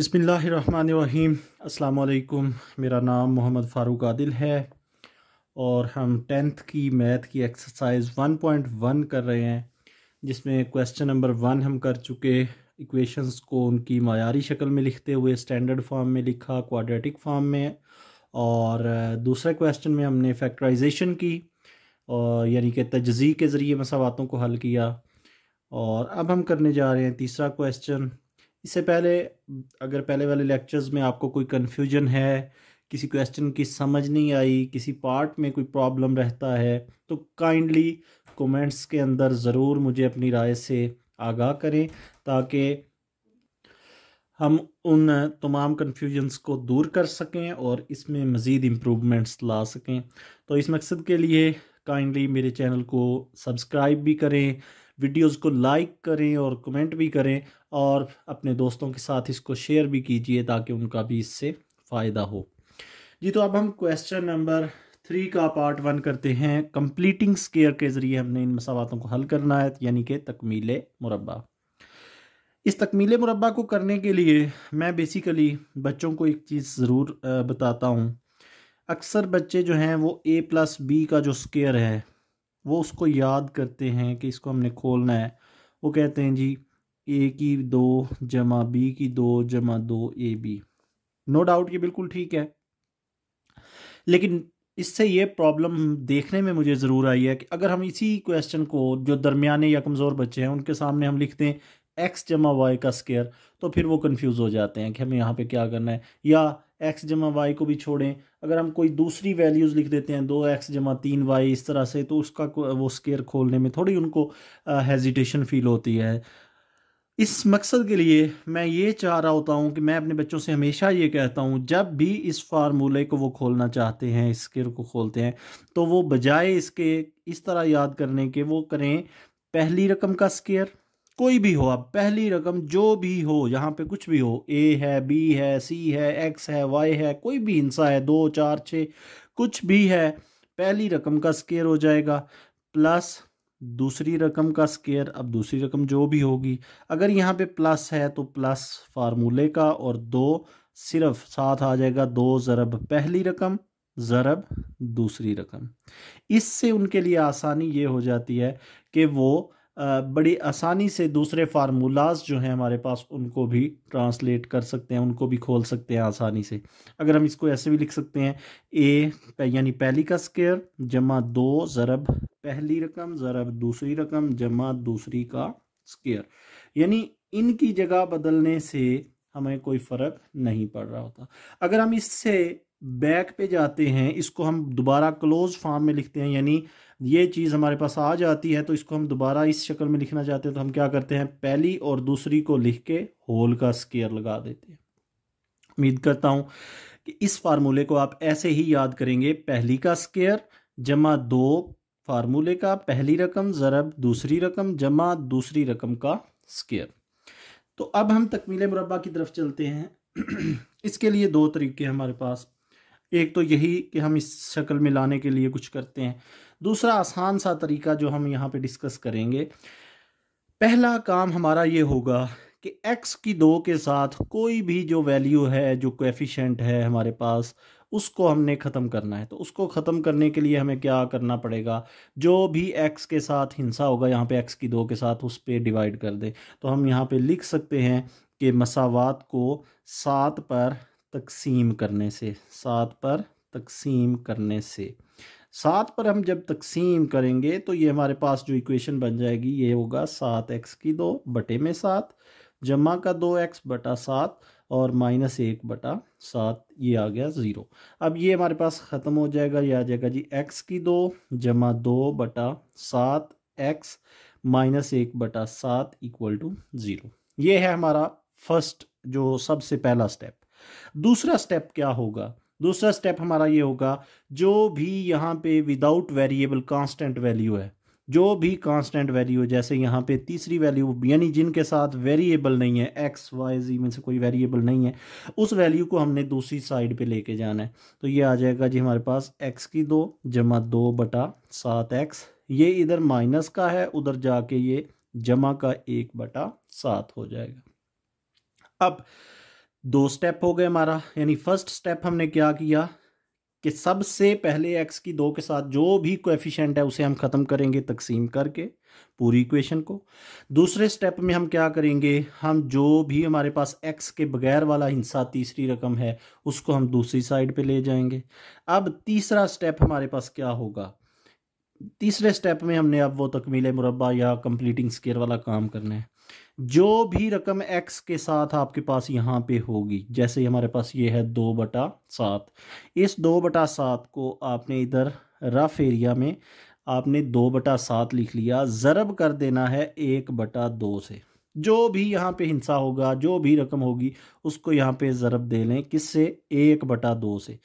अस्सलाम अल्लाम मेरा नाम मोहम्मद फ़ारूक आदिल है और हम टेंथ की मैथ की एक्सरसाइज 1.1 कर रहे हैं जिसमें क्वेश्चन नंबर वन हम कर चुके इक्वेशंस को उनकी मायारी शक्ल में लिखते हुए स्टैंडर्ड फॉर्म में लिखा क्वाड्रेटिक फॉर्म में और दूसरे क्वेश्चन में हमने फैक्टराइजेशन की और यानी कि तजजी के ज़रिए मसावतों को हल किया और अब हम करने जा रहे हैं तीसरा क्वेश्चन इससे पहले अगर पहले वाले लेक्चर्स में आपको कोई कन्फ्यूजन है किसी क्वेश्चन की समझ नहीं आई किसी पार्ट में कोई प्रॉब्लम रहता है तो काइंडली कमेंट्स के अंदर ज़रूर मुझे अपनी राय से आगाह करें ताकि हम उन तमाम कन्फ्यूजन्स को दूर कर सकें और इसमें मज़ीद इम्प्रूवमेंट्स ला सकें तो इस मकसद के लिए काइंडली मेरे चैनल को सब्सक्राइब भी करें वीडियोस को लाइक करें और कमेंट भी करें और अपने दोस्तों के साथ इसको शेयर भी कीजिए ताकि उनका भी इससे फ़ायदा हो जी तो अब हम क्वेश्चन नंबर थ्री का पार्ट वन करते हैं कंप्लीटिंग स्केयर के ज़रिए हमने इन मसावतों को हल करना है यानी कि तकमील मुरबा इस तकमील मुरबा को करने के लिए मैं बेसिकली बच्चों को एक चीज़ ज़रूर बताता हूँ अक्सर बच्चे जो हैं वो ए प्लस बी का जो स्केयर है वो उसको याद करते हैं कि इसको हमने खोलना है वो कहते हैं जी ए की दो जमा बी की दो जमा दो ए बी नो डाउट ये बिल्कुल ठीक है लेकिन इससे ये प्रॉब्लम देखने में मुझे ज़रूर आई है कि अगर हम इसी क्वेश्चन को जो दरमियाने या कमज़ोर बच्चे हैं उनके सामने हम लिखते हैं एक्स जमा वाई का स्केयर तो फिर वो कन्फ्यूज हो जाते हैं कि हमें यहाँ पे क्या करना है या एक्स जमा वाई को भी छोड़ें अगर हम कोई दूसरी वैल्यूज़ लिख देते हैं दो एक्स जमा तीन वाई इस तरह से तो उसका वो स्केयर खोलने में थोड़ी उनको हेजिटेशन फील होती है इस मकसद के लिए मैं ये चाह रहा होता हूँ कि मैं अपने बच्चों से हमेशा ये कहता हूँ जब भी इस फार्मूले को वो खोलना चाहते हैं इस स्केयर को खोलते हैं तो वो बजाय इसके इस तरह याद करने के वो करें पहली रकम का स्केयर कोई भी हो अब पहली रकम जो भी हो यहाँ पे कुछ भी हो ए है बी है सी है एक्स है वाई है कोई भी हिंसा है दो चार छः कुछ भी है पहली रकम का स्केयर हो जाएगा प्लस दूसरी रकम का स्केयर अब दूसरी रकम जो भी होगी अगर यहाँ पे प्लस है तो प्लस फार्मूले का और दो सिर्फ साथ आ जाएगा दो ज़रब पहली रकम ज़रब दूसरी रकम इससे उनके लिए आसानी ये हो जाती है कि वो बड़ी आसानी से दूसरे फार्मूलाज जो हैं हमारे पास उनको भी ट्रांसलेट कर सकते हैं उनको भी खोल सकते हैं आसानी से अगर हम इसको ऐसे भी लिख सकते हैं ए यानी पहली का स्केयर जमा दो ज़रब पहली रकम ज़रब दूसरी रकम जमा दूसरी का स्केयर यानी इनकी जगह बदलने से हमें कोई फ़र्क नहीं पड़ रहा होता अगर हम इससे बैक पे जाते हैं इसको हम दोबारा क्लोज फॉर्म में लिखते हैं यानी ये चीज़ हमारे पास आ जाती है तो इसको हम दोबारा इस शक्ल में लिखना चाहते हैं तो हम क्या करते हैं पहली और दूसरी को लिख के होल का स्केयर लगा देते हैं उम्मीद करता हूँ कि इस फार्मूले को आप ऐसे ही याद करेंगे पहली का स्केयर जमा दो फार्मूले का पहली रकम ज़रब दूसरी रकम जमा दूसरी रकम का स्केयर तो अब हम तकमील मुरबा की तरफ चलते हैं इसके लिए दो तरीके हमारे पास एक तो यही कि हम इस शक्ल में लाने के लिए कुछ करते हैं दूसरा आसान सा तरीका जो हम यहाँ पे डिस्कस करेंगे पहला काम हमारा ये होगा कि x की दो के साथ कोई भी जो वैल्यू है जो कोफ़िशेंट है हमारे पास उसको हमने ख़त्म करना है तो उसको ख़त्म करने के लिए हमें क्या करना पड़ेगा जो भी x के साथ हिंसा होगा यहाँ पे x की दो के साथ उस पर डिवाइड कर दे तो हम यहाँ पे लिख सकते हैं कि मसावात को सात पर तकसीम करने से सात पर तकसीम करने से सात पर हम जब तकसीम करेंगे तो ये हमारे पास जो इक्वेशन बन जाएगी ये होगा सात एक्स की दो बटे में सात जमा का दो एक्स बटा सात और माइनस एक बटा सात ये आ गया ज़ीरो अब ये हमारे पास ख़त्म हो जाएगा ये आ जाएगा जी एक्स की दो जमा दो बटा सात एक्स माइनस एक बटा सात इक्वल टू ज़ीरो ये है हमारा फर्स्ट जो सबसे पहला स्टेप दूसरा स्टेप क्या होगा दूसरा स्टेप हमारा ये होगा जो भी यहाँ पे विदाउट वेरिएबल कांस्टेंट वैल्यू है जो भी कांस्टेंट वैल्यू जैसे यहाँ पे तीसरी वैल्यू यानी जिनके साथ वेरिएबल नहीं है एक्स वाई जी में से कोई वेरिएबल नहीं है उस वैल्यू को हमने दूसरी साइड पे लेके जाना है तो ये आ जाएगा जी हमारे पास एक्स की दो जमा दो बटा सात एक्स ये इधर माइनस का है उधर जाके ये जमा का एक बटा सात हो जाएगा अब दो स्टेप हो गए हमारा यानी फर्स्ट स्टेप हमने क्या किया कि सबसे पहले एक्स की दो के साथ जो भी कोएफिशिएंट है उसे हम ख़त्म करेंगे तकसीम करके पूरी इक्वेशन को दूसरे स्टेप में हम क्या करेंगे हम जो भी हमारे पास एक्स के बगैर वाला हिंसा तीसरी रकम है उसको हम दूसरी साइड पे ले जाएंगे अब तीसरा स्टेप हमारे पास क्या होगा तीसरे स्टेप में हमने अब वो तकमील मुरबा या कंप्लीटिंग स्केयर वाला काम करना है जो भी रकम एक्स के साथ आपके पास यहाँ पे होगी जैसे हमारे पास ये है दो बटा सात इस दो बटा सात को आपने इधर रफ एरिया में आपने दो बटा सात लिख लिया ज़रब कर देना है एक बटा दो से जो भी यहाँ पे हिंसा होगा जो भी रकम होगी उसको यहाँ पे ज़रब दे लें किस से एक बटा दो से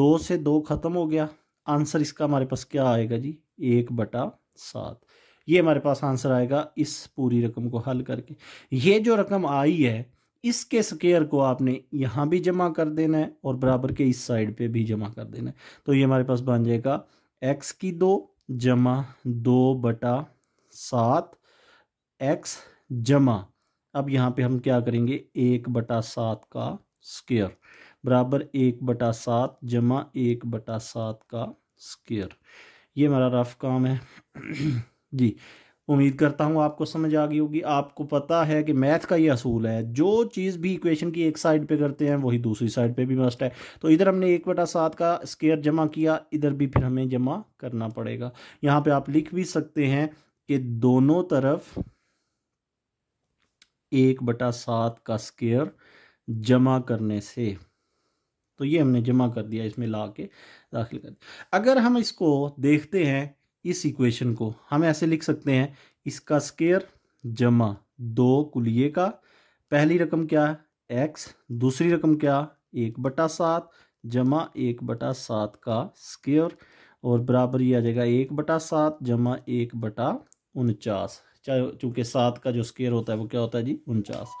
दो से दो ख़त्म हो गया आंसर इसका हमारे पास क्या आएगा जी एक बटा सात ये हमारे पास आंसर आएगा इस पूरी रकम को हल करके ये जो रकम आई है इसके स्केयर को आपने यहाँ भी जमा कर देना है और बराबर के इस साइड पे भी जमा कर देना है तो ये हमारे पास बन जाएगा एक्स की दो जमा दो बटा सात एक्स जमा अब यहाँ पे हम क्या करेंगे एक बटा सात का स्केयर बराबर एक बटा सात जमा एक बटा सात का स्केयर ये हमारा रफ काम है जी उम्मीद करता हूँ आपको समझ आ गई होगी आपको पता है कि मैथ का ये असूल है जो चीज़ भी इक्वेशन की एक साइड पे करते हैं वही दूसरी साइड पे भी मस्ट है तो इधर हमने एक बटा सात का स्केयर जमा किया इधर भी फिर हमें जमा करना पड़ेगा यहाँ पे आप लिख भी सकते हैं कि दोनों तरफ एक बटा सात का स्केयर जमा करने से तो ये हमने जमा कर दिया इसमें ला के दाखिल कर दिया अगर हम इसको देखते हैं इस इक्वेशन को हम ऐसे लिख सकते हैं इसका स्केयर जमा दो कुलिए का पहली रकम क्या है एक्स दूसरी रकम क्या एक बटा सात जमा एक बटा सात का स्केयर और बराबर ये आ जाएगा एक बटा सात जमा एक बटा उनचास चूँकि सात का जो स्केयर होता है वो क्या होता है जी उनचास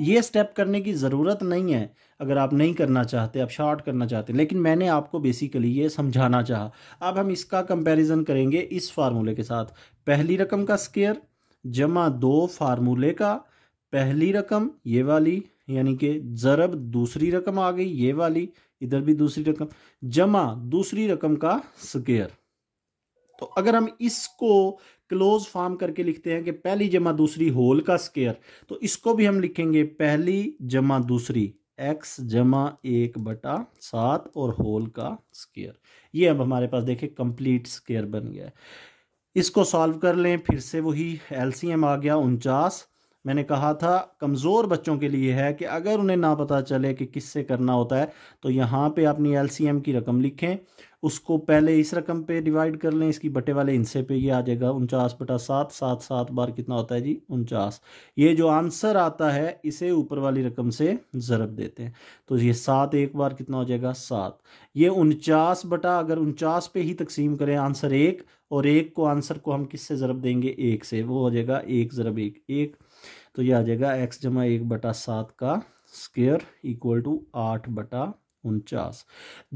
ये स्टेप करने की ज़रूरत नहीं है अगर आप नहीं करना चाहते आप शॉर्ट करना चाहते लेकिन मैंने आपको बेसिकली ये समझाना चाहा अब हम इसका कंपैरिजन करेंगे इस फार्मूले के साथ पहली रकम का स्केयर जमा दो फार्मूले का पहली रकम ये वाली यानी कि ज़रब दूसरी रकम आ गई ये वाली इधर भी दूसरी रकम जमा दूसरी रकम का स्केयर तो अगर हम इसको क्लोज फॉर्म करके लिखते हैं कि पहली जमा दूसरी होल का स्केयर तो इसको भी हम लिखेंगे पहली जमा दूसरी एक्स जमा एक बटा सात और होल का स्केयर ये अब हमारे पास देखे कंप्लीट स्केयर बन गया इसको सॉल्व कर लें फिर से वही एलसीएम आ गया उनचास मैंने कहा था कमज़ोर बच्चों के लिए है कि अगर उन्हें ना पता चले कि किससे करना होता है तो यहाँ पे अपनी एलसीएम की रकम लिखें उसको पहले इस रकम पे डिवाइड कर लें इसकी बटे वाले हिस्से पे ये आ जाएगा उनचास बटा सात सात सात बार कितना होता है जी उनचास ये जो आंसर आता है इसे ऊपर वाली रकम से ज़रब देते हैं तो ये सात एक बार कितना हो जाएगा सात ये उनचास बटा अगर उनचास पे ही तकसीम करें आंसर एक और एक को आंसर को हम किससे ज़रब देंगे एक से वो हो जाएगा एक ज़रब एक एक तो ये आ जाएगा एक्स जमा एक बटा सात का स्केयर इक्वल टू आठ बटा उनचास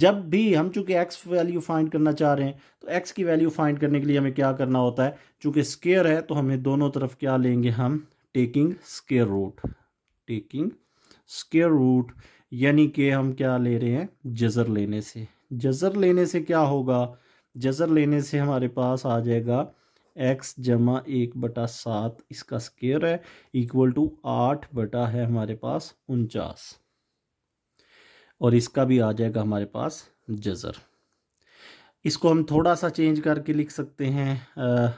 जब भी हम चूंकि एक्स वैल्यू फाइंड करना चाह रहे हैं तो एक्स की वैल्यू फाइंड करने के लिए हमें क्या करना होता है चूंकि स्केयर है तो हमें दोनों तरफ क्या लेंगे हम taking square root taking square root यानी कि हम क्या ले रहे हैं जजर लेने से जजर लेने से क्या होगा जजर लेने से हमारे पास आ जाएगा एक्स जमा एक बटा सात इसका स्केयर है इक्वल टू आठ बटा है हमारे पास उनचास और इसका भी आ जाएगा हमारे पास जज़र इसको हम थोड़ा सा चेंज करके लिख सकते हैं आ,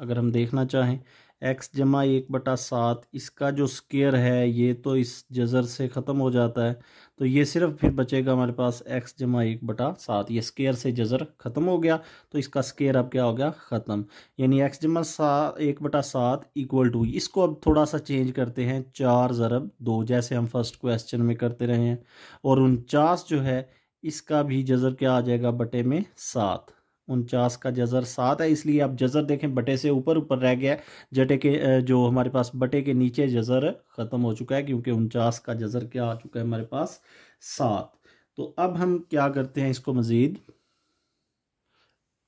अगर हम देखना चाहें एक्स जमा एक बटा सात इसका जो स्केयर है ये तो इस जज़र से ख़त्म हो जाता है तो ये सिर्फ फिर बचेगा हमारे पास एक्स जमा एक बटा सात ये स्केयर से जज़र ख़त्म हो गया तो इसका स्केयर अब क्या हो गया ख़त्म यानी एक्स जमा सात एक बटा सात इक्वल टू इसको अब थोड़ा सा चेंज करते हैं चार ज़रब दो जैसे हम फर्स्ट क्वेश्चन में करते रहे हैं और उनचास जो है इसका भी जज़र क्या आ जाएगा बटे में सात उनचास का जज़र सात है इसलिए आप जज़र देखें बटे से ऊपर ऊपर रह गया है जटे के जो हमारे पास बटे के नीचे जज़र ख़त्म हो चुका है क्योंकि उनचास का जज़र क्या आ चुका है हमारे पास सात तो अब हम क्या करते हैं इसको मज़ीद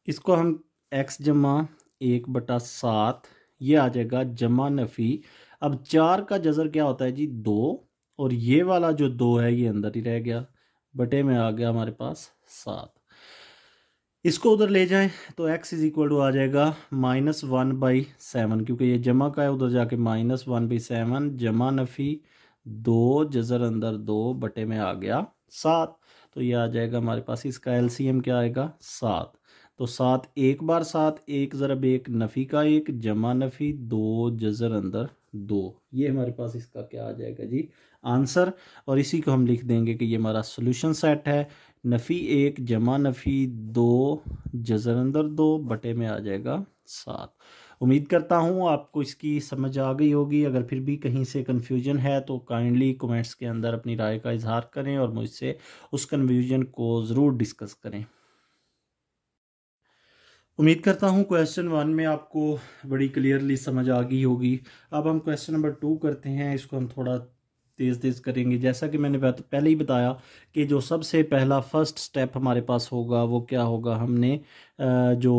इसको हम एक्स जमा एक बटा सात ये आ जाएगा जमा नफ़ी अब चार का जज़र क्या होता है जी दो और ये वाला जो दो है ये अंदर ही रह गया बटे में आ गया हमारे पास सात इसको उधर ले जाएं तो x इज इक्वल टू आ जाएगा माइनस वन बाई सेवन क्योंकि ये जमा का है उधर जाके माइनस वन बाई सेवन जमा नफ़ी दो जजर अंदर दो बटे में आ गया सात तो ये आ जाएगा हमारे पास इसका एलसीएम क्या आएगा सात तो सात एक बार सात एक ज़रब एक नफ़ी का एक जमा नफ़ी दो जजर अंदर दो ये हमारे पास इसका क्या आ जाएगा जी आंसर और इसी को हम लिख देंगे कि ये हमारा सोल्यूशन सेट है नफ़ी एक जमा नफ़ी दो जजर अंदर दो बटे में आ जाएगा सात उम्मीद करता हूँ आपको इसकी समझ आ गई होगी अगर फिर भी कहीं से कन्फ्यूजन है तो काइंडली कमेंट्स के अंदर अपनी राय का इजहार करें और मुझसे उस कन्फ्यूजन को ज़रूर डिस्कस करें उम्मीद करता हूँ क्वेश्चन वन में आपको बड़ी क्लियरली समझ आ गई होगी अब हम क्वेश्चन नंबर टू करते हैं इसको हम थोड़ा तेज़ तेज़ करेंगे जैसा कि मैंने पहले ही बताया कि जो सबसे पहला फर्स्ट स्टेप हमारे पास होगा वो क्या होगा हमने जो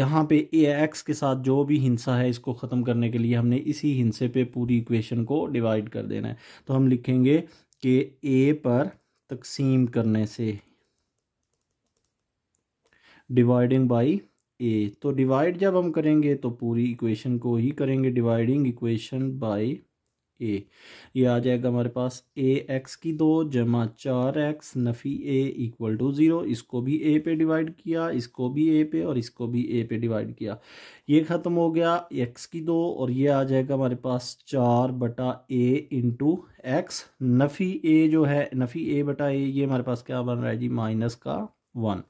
यहाँ पे ए एक्स के साथ जो भी हिंसा है इसको ख़त्म करने के लिए हमने इसी हिंसे पे पूरी इक्वेशन को डिवाइड कर देना है तो हम लिखेंगे कि ए पर तकसीम करने से डिवाइडिंग बाई ए तो डिवाइड जब हम करेंगे तो पूरी इक्वेशन को ही करेंगे डिवाइडिंग इक्वेशन बाई ए ये आ जाएगा हमारे पास ए एक्स की दो जमा चार एक्स नफ़ी ए इक्वल टू ज़ीरो इसको भी ए पे डिवाइड किया इसको भी ए पे और इसको भी ए पे डिवाइड किया ये ख़त्म हो गया एक्स की दो और ये आ जाएगा हमारे पास चार बटा ए इंटू एक्स नफ़ी ए जो है नफ़ी ए बटा ए ये हमारे पास क्या बन रहा है जी माइनस का वन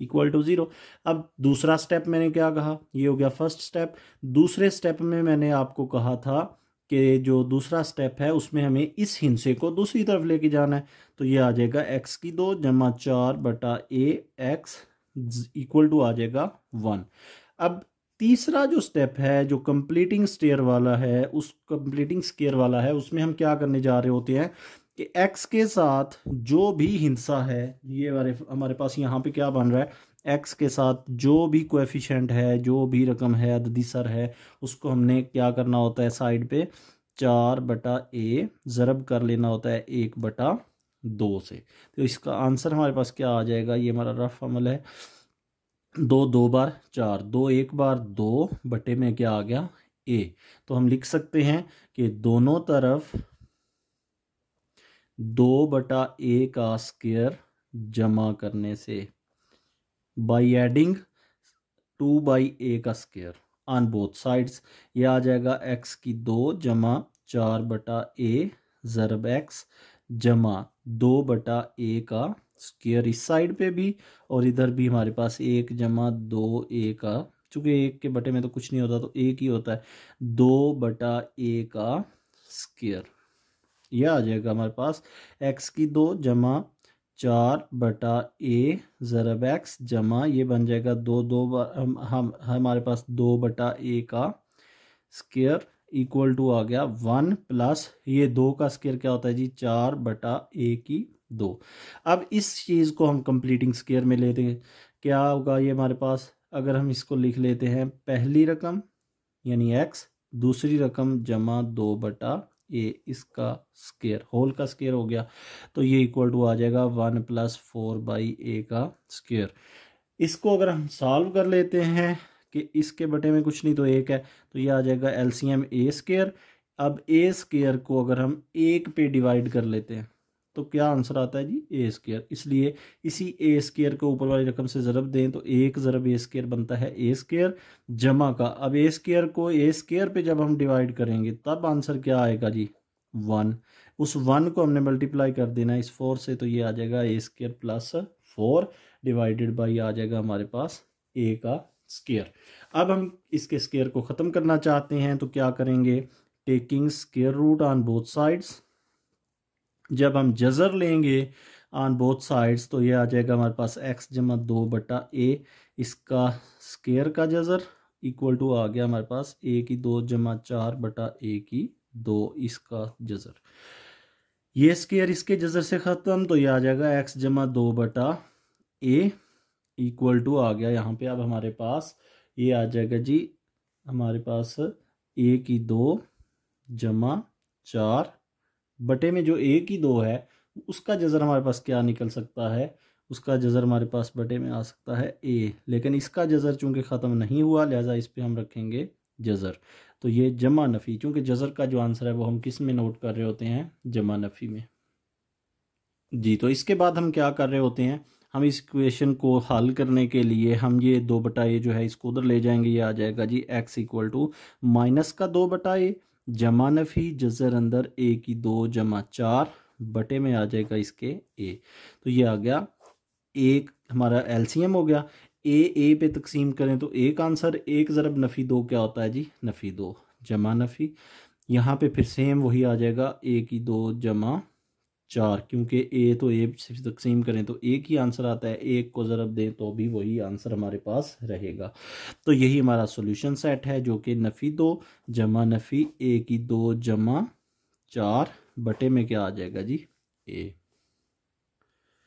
इक्वल टू ज़ीरो अब दूसरा स्टेप मैंने क्या कहा ये हो गया फर्स्ट स्टेप दूसरे स्टेप में मैंने आपको कहा था के जो दूसरा स्टेप है उसमें हमें इस हिंसे को दूसरी तरफ लेके जाना है तो ये आ जाएगा एक्स की दो जमा चार बटा ए एक्स इक्वल टू आ जाएगा वन अब तीसरा जो स्टेप है जो कंप्लीटिंग स्टेयर वाला है उस कंप्लीटिंग स्केयर वाला है उसमें हम क्या करने जा रहे होते हैं कि एक्स के साथ जो भी हिंसा है ये हमारे हमारे पास यहाँ पे क्या बन रहा है एक्स के साथ जो भी कोएफिशिएंट है जो भी रकम है अददी सर है उसको हमने क्या करना होता है साइड पे चार बटा ए ज़रब कर लेना होता है एक बटा दो से तो इसका आंसर हमारे पास क्या आ जाएगा ये हमारा रफ अमल है दो दो बार चार दो एक बार दो बटे में क्या आ गया ए तो हम लिख सकते हैं कि दोनों तरफ दो बटा ए का स्केयर जमा करने से by adding two by a का स्केयर ऑन बोथ साइड्स ये आ जाएगा एक्स की दो जमा चार बटा ए ज़रब एक्स जमा दो बटा ए का स्केयर इस साइड पे भी और इधर भी हमारे पास एक जमा दो ए का चूंकि एक के बटे में तो कुछ नहीं होता तो एक ही होता है दो बटा ए का स्केयर यह आ जाएगा हमारे पास एक्स की दो जमा चार बटा ए ज़रब एक्स जमा ये बन जाएगा दो दो हम हम हमारे पास दो बटा ए का स्केयर इक्वल टू आ गया वन प्लस ये दो का स्केयर क्या होता है जी चार बटा ए की दो अब इस चीज़ को हम कंप्लीटिंग स्केयर में लेते हैं क्या होगा ये हमारे पास अगर हम इसको लिख लेते हैं पहली रकम यानी एक्स दूसरी रकम जमा दो बटा ए इसका स्केयर होल का स्केयर हो गया तो ये इक्वल टू आ जाएगा one plus four by a का स्केयर इसको अगर हम सॉल्व कर लेते हैं कि इसके बटे में कुछ नहीं तो एक है तो ये आ जाएगा एलसीएम ए स्केयर अब ए स्केयर को अगर हम एक पे डिवाइड कर लेते हैं तो क्या आंसर आता है जी ए स्केयर इसलिए इसी ए स्केयर को ऊपर वाली रकम से ज़रब दें तो एक ज़रब ए स्केयर बनता है ए स्केयर जमा का अब ए स्केयर को ए स्केयर पे जब हम डिवाइड करेंगे तब आंसर क्या आएगा जी वन उस वन को हमने मल्टीप्लाई कर देना है इस फोर से तो ये आ जाएगा a square plus four divided by आ जाएगा हमारे पास ए का स्केयर अब हम इसके स्केयर को ख़त्म करना चाहते हैं तो क्या करेंगे taking square root on both sides जब हम जज़र लेंगे ऑन बोथ साइड्स तो ये आ जाएगा हमारे पास एक्स जमा दो बटा ए इसका स्केयर का जज़र इक्वल टू आ गया हमारे पास ए की दो जमा चार बटा ए की दो इसका जज़र ये स्केयर इसके जजर से ख़त्म तो ये आ जाएगा एक्स जमा दो बटा ए इक्वल टू आ गया यहाँ पे अब हमारे पास ये आ जाएगा जी हमारे पास ए की दो जमा चार बटे में जो एक ही दो है उसका जज़र हमारे पास क्या निकल सकता है उसका जज़र हमारे पास बटे में आ सकता है ए लेकिन इसका जज़र चूंकि ख़त्म नहीं हुआ लिहाजा इस पर हम रखेंगे जज़र तो ये जमा नफ़ी चूँकि जज़र का जो आंसर है वो हम किस में नोट कर रहे होते हैं जमा नफ़ी में जी तो इसके बाद हम क्या कर रहे होते हैं हम इस क्वेश्चन को हल करने के लिए हम ये दो बटा ए जो है इसको उधर ले जाएंगे ये आ जाएगा g x equal to minus का दो बटा ए जमा नफी जजर अंदर ए की दो जमा चार बटे में आ जाएगा इसके ए तो ये आ गया एक हमारा एलसीएम हो गया ए ए पे तकसीम करें तो एक आंसर एक ज़रब नफ़ी दो क्या होता है जी नफ़ी दो जमा नफ़ी यहाँ पे फिर सेम वही आ जाएगा ए की दो जमा चार क्योंकि ए तो ए से तकसीम करें तो एक ही आंसर आता है एक को ज़रब दें तो भी वही आंसर हमारे पास रहेगा तो यही हमारा सोल्यूशन सेट है जो कि नफ़ी दो जमा नफ़ी ए की दो जमा चार बटे में क्या आ जाएगा जी ए